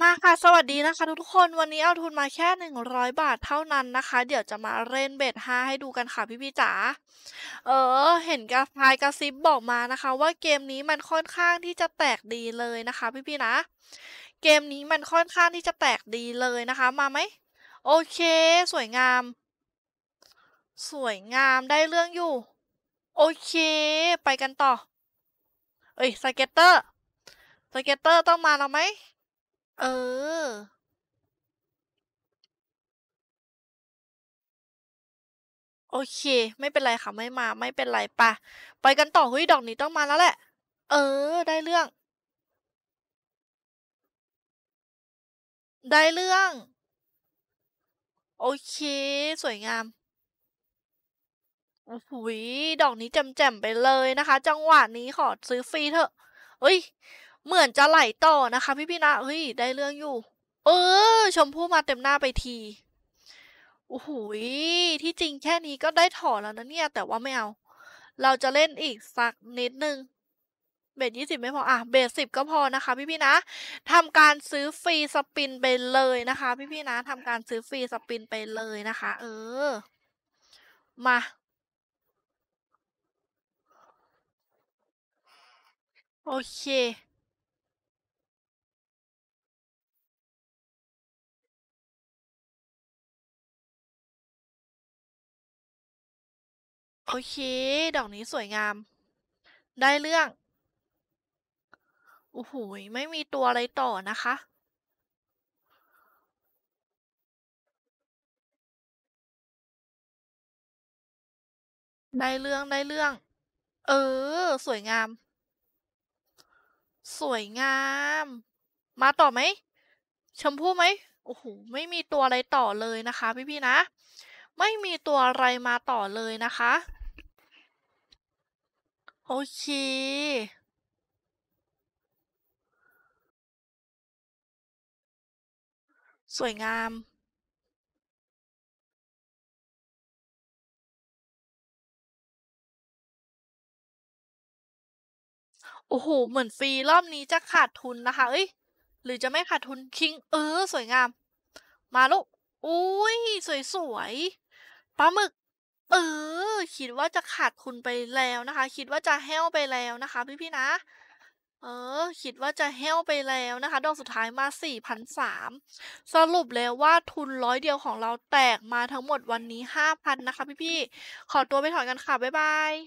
มาค่ะสวัสดีนะคะ ทุกคนวันนี้เอาทุนมาแค่ 100 บาทเท่านั้นนะคะ เดี๋ยวจะมาเล่นเบทห้าให้ดูกันค่ะพี่พี่จ๋าเออ เห็นกระพายกระซิบบอกมานะคะ ว่าเกมนี้มันค่อนข้างที่จะแตกดีเลยนะคะพี่พี่นะ เกมนี้มันค่อนข้างที่จะแตกดีเลยนะคะ มาไหมโอเค สวยงาม สวยงามได้เรื่องอยู่ โอเค ไปกันต่อ เอ้ยสเก็ตเตอร์สเก็ตเตอร์ต้องมาแล้วไหมเออโอเค ไม่เป็นไรค่ะไม่มา ไม่เป็นไรปะไปกันต่อเฮ้ยดอกนี้ต้องมาแล้วแหละ เออ ได้เรื่อง ได้เรื่อง โอเค สวยงามหุยดอกนี้แจ่มๆไปเลยนะคะ จังหวะนี้ขอซื้อฟรีเถอะ เฮ้ยเหมือนจะไหลต่อนะคะ พี่พี่นะ เฮ้ย ได้เรื่องอยู่ เออ ชมพู่มาเต็มหน้าไปที โอ้โหที่จริงแค่นี้ก็ได้ถอนแล้วนะเนี่ย แต่ว่าไม่เอา เราจะเล่นอีกสักนิดนึง เบสยี่สิบไม่พออ่ะเบสสิบก็พอนะคะ พี่พี่นะ ทำการซื้อฟรีสปินไปเลยนะคะ พี่พี่นะ ทำการซื้อฟรีสปินไปเลยนะคะ เออ มา โอเคโอเค ดอกนี้สวยงาม ได้เรื่องโอ้โหไม่มีตัวอะไรต่อนะคะ ได้เรื่องได้เรื่อง เออ สวยงาม สวยงาม มาต่อไหม ชมพู่ไหมโอ้โห ไม่มีตัวอะไรต่อเลยนะคะพี่ๆนะไม่มีตัวอะไรมาต่อเลยนะคะโอเคสวยงาม โอ้โห เหมือนฟรีรอบนี้จะขาดทุนนะคะเอ้ยหรือจะไม่ขาดทุนคิงเออสวยงาม มาลูกอุ้ยสวยยปลาหมึก เออคิดว่าจะขาดทุนไปแล้วนะคะ คิดว่าจะแห้วไปแล้วนะคะ พี่ๆนะ เออ คิดว่าจะแห้วไปแล้วนะคะ ดอกสุดท้ายมาสี่พันสามสรุปแล้วว่าทุนร้อยเดียวของเราแตกมาทั้งหมดวันนี้ห้าพันนะคะ พี่ๆขอตัวไปถอนกันค่ะ บ๊ายบาย